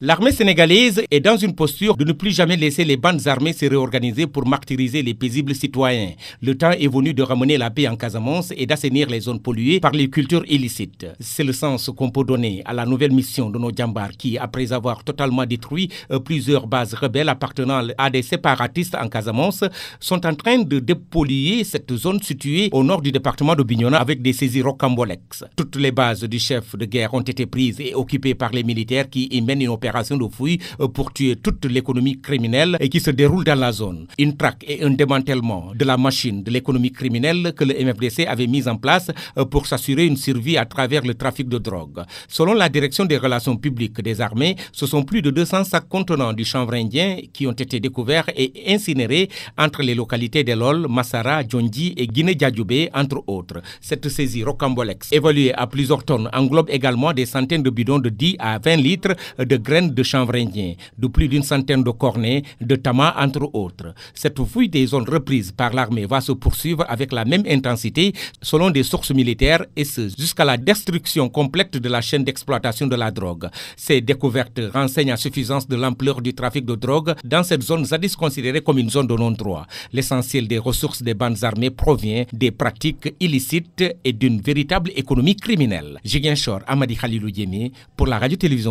L'armée sénégalaise est dans une posture de ne plus jamais laisser les bandes armées se réorganiser pour martyriser les paisibles citoyens. Le temps est venu de ramener la paix en Casamance et d'assainir les zones polluées par les cultures illicites. C'est le sens qu'on peut donner à la nouvelle mission de nos Djambars qui, après avoir totalement détruit euh, plusieurs bases rebelles appartenant à des séparatistes en Casamance, sont en train de dépolluer cette zone située au nord du département de Bignona avec des saisies rocambolesques. Toutes les bases du chef de guerre ont été prises et occupées par les militaires qui y mènent une opération de fouilles euh, pour tuer toute l'économie criminelle et qui se déroule dans la zone. Une traque et un démantèlement de la machine de l'économie criminelle que le MFDC avait mise en place euh, pour s'assurer une survie à travers le trafic de drogue. Selon la direction des relations publiques des armées, ce sont plus de 200 sacs contenant du chanvre indien qui ont été découverts et incinérés entre les localités de Lol Massara, Djondi et Guinée-Djadjoubé, entre autres. Cette saisie rocambolex, évaluée à plusieurs tonnes, englobe également des centaines de bidons de 10 à 20 litres de graisse de indien, de plus d'une centaine de cornets, de tamas, entre autres. Cette fouille des zones reprises par l'armée va se poursuivre avec la même intensité, selon des sources militaires, et ce jusqu'à la destruction complète de la chaîne d'exploitation de la drogue. Ces découvertes renseignent à suffisance de l'ampleur du trafic de drogue dans cette zone zadis considérée comme une zone de non-droit. L'essentiel des ressources des bandes armées provient des pratiques illicites et d'une véritable économie criminelle. Jiguen Chor, Amadi Khalilou pour la radio-télévision